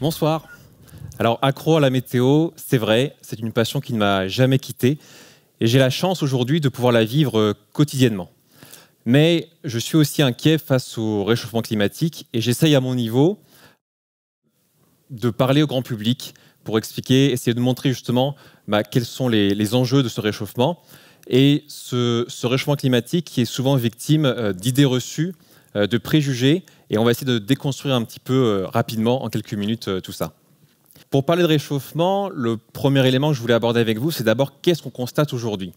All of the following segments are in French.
Bonsoir. Alors, accro à la météo, c'est vrai, c'est une passion qui ne m'a jamais quitté et j'ai la chance aujourd'hui de pouvoir la vivre euh, quotidiennement. Mais je suis aussi inquiet face au réchauffement climatique et j'essaye à mon niveau de parler au grand public pour expliquer, essayer de montrer justement bah, quels sont les enjeux de ce réchauffement et ce, réchauffement climatique qui est souvent victime euh, d'idées reçues, euh, de préjugés, et on va essayer de déconstruire un petit peu euh, rapidement, en quelques minutes, tout ça. Pour parler de réchauffement, le premier élément que je voulais aborder avec vous, c'est d'abord qu'est-ce qu'on constate aujourd'hui.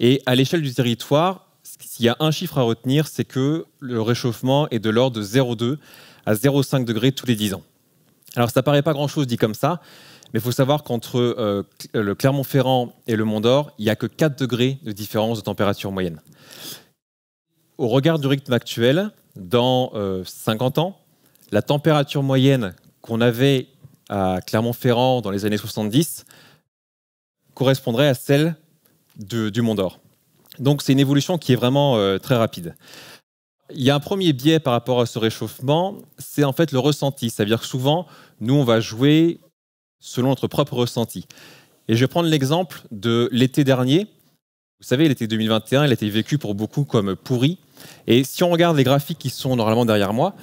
Et à l'échelle du territoire, s'il y a un chiffre à retenir, c'est que le réchauffement est de l'ordre de 0,2 à 0,5 degrés tous les 10 ans. Alors ça paraît pas grand-chose dit comme ça, mais il faut savoir qu'entre euh, euh, le Clermont-Ferrand et le Mont d'Or, il n'y a que 4 degrés de différence de température moyenne. Au regard du rythme actuel, dans 50 euh, ans, la température moyenne qu'on avait à Clermont-Ferrand dans les années 70 correspondrait à celle du Mont d'Or. Donc c'est une évolution qui est vraiment très rapide. Il y a un premier biais par rapport à ce réchauffement, c'est en fait le ressenti. C'est-à-dire que souvent, nous, on va jouer selon notre propre ressenti. Et je vais prendre l'exemple de l'été dernier. Vous savez, l'été 2021, il a été vécu pour beaucoup comme pourri. Et si on regarde les graphiques qui sont normalement derrière moi,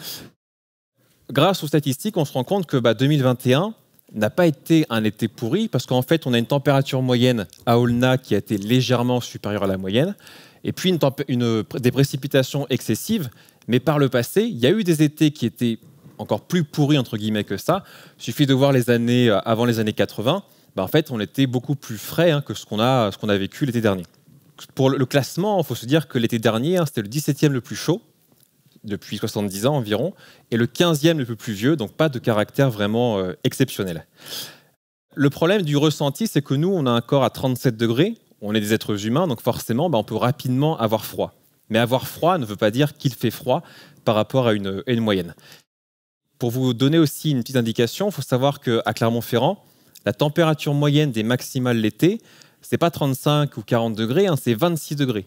grâce aux statistiques, on se rend compte que 2021 bah, n'a pas été un été pourri parce qu'en fait, on a une température moyenne à Olna qui a été légèrement supérieure à la moyenne et puis une des précipitations excessives. Mais par le passé, il y a eu des étés qui étaient encore plus pourris entre guillemets que ça. Il suffit de voir les années euh, avant les années 80. Bah, en fait, on était beaucoup plus frais hein, que ce qu'on a, qu'on a, vécu l'été dernier. Pour le classement, il faut se dire que l'été dernier, hein, c'était le 17e le plus chaud, depuis 70 ans environ, et le 15e le plus vieux. donc pas de caractère vraiment euh, exceptionnel. Le problème du ressenti, c'est que nous, on a un corps à 37 degrés, on est des êtres humains, donc forcément, bah, on peut rapidement avoir froid. Mais avoir froid ne veut pas dire qu'il fait froid par rapport à une, moyenne. Pour vous donner aussi une petite indication, il faut savoir qu'à Clermont-Ferrand, la température moyenne des maximales l'été, c'est pas 35 ou 40 degrés, hein, c'est 26 degrés.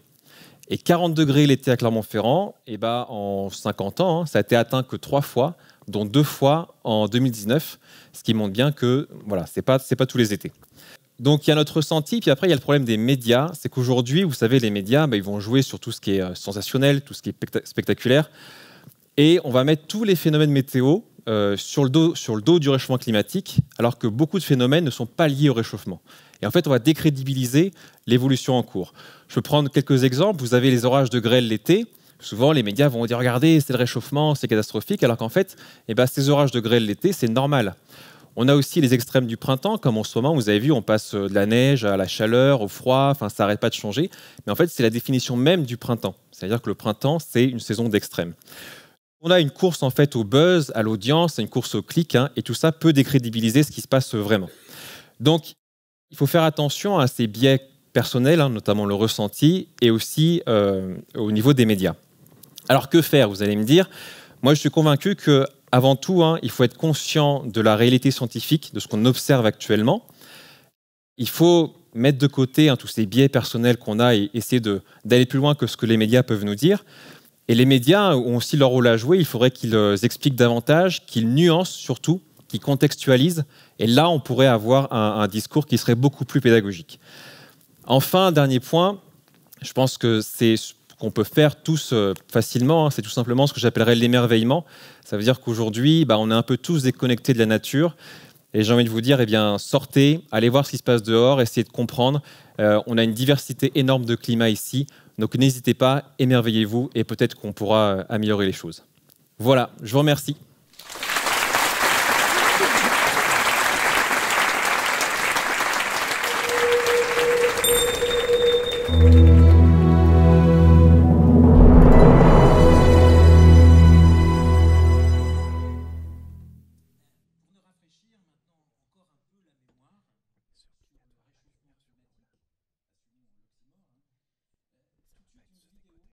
Et 40 degrés l'été à Clermont-Ferrand, eh ben, en 50 ans, hein, ça a été atteint que trois fois, dont deux fois en 2019, ce qui montre bien que voilà, n'est pas pas tous les étés. Donc il y a notre ressenti, puis après il y a le problème des médias, c'est qu'aujourd'hui, vous savez, les médias, bah, ils vont jouer sur tout ce qui est euh, sensationnel, tout ce qui est spectaculaire, et on va mettre tous les phénomènes météo euh, sur, le dos, sur le dos du réchauffement climatique, alors que beaucoup de phénomènes ne sont pas liés au réchauffement. Et en fait, on va décrédibiliser l'évolution en cours. Je vais prendre quelques exemples. Vous avez les orages de grêle l'été souvent les médias vont dire regardez, c'est le réchauffement, c'est catastrophique, alors qu'en fait, eh ben, ces orages de grêle l'été, c'est normal. On a aussi les extrêmes du printemps, comme en ce moment, vous avez vu, on passe euh, de la neige à la chaleur, au froid, enfin, ça n'arrête pas de changer. Mais en fait, c'est la définition même du printemps. C'est-à-dire que le printemps, c'est une saison d'extrême. On a une course en fait au buzz, à l'audience, une course au clic, hein, et tout ça peut décrédibiliser ce qui se passe vraiment. Donc, il faut faire attention à ces biais personnels, hein, notamment le ressenti, et aussi euh, au niveau des médias. Alors que faire, vous allez me dire Moi, je suis convaincu que avant tout, hein, il faut être conscient de la réalité scientifique, de ce qu'on observe actuellement. Il faut mettre de côté hein, tous ces biais personnels qu'on a et essayer d'aller plus loin que ce que les médias peuvent nous dire. Et les médias ont aussi leur rôle à jouer. Il faudrait qu'ils euh, expliquent davantage, qu'ils nuancent surtout, qu'ils contextualisent. Et là, on pourrait avoir un, discours qui serait beaucoup plus pédagogique. Enfin, dernier point, je pense que c'est qu'on peut faire tous euh, facilement. Hein. C'est tout simplement ce que j'appellerais l'émerveillement. Ça veut dire qu'aujourd'hui, bah, on est un peu tous déconnectés de la nature. Et j'ai envie de vous dire, eh bien, sortez, allez voir ce qui se passe dehors, essayez de comprendre. Euh, on a une diversité énorme de climats ici. Donc n'hésitez pas, émerveillez-vous et peut-être qu'on pourra euh, améliorer les choses. Voilà, je vous remercie.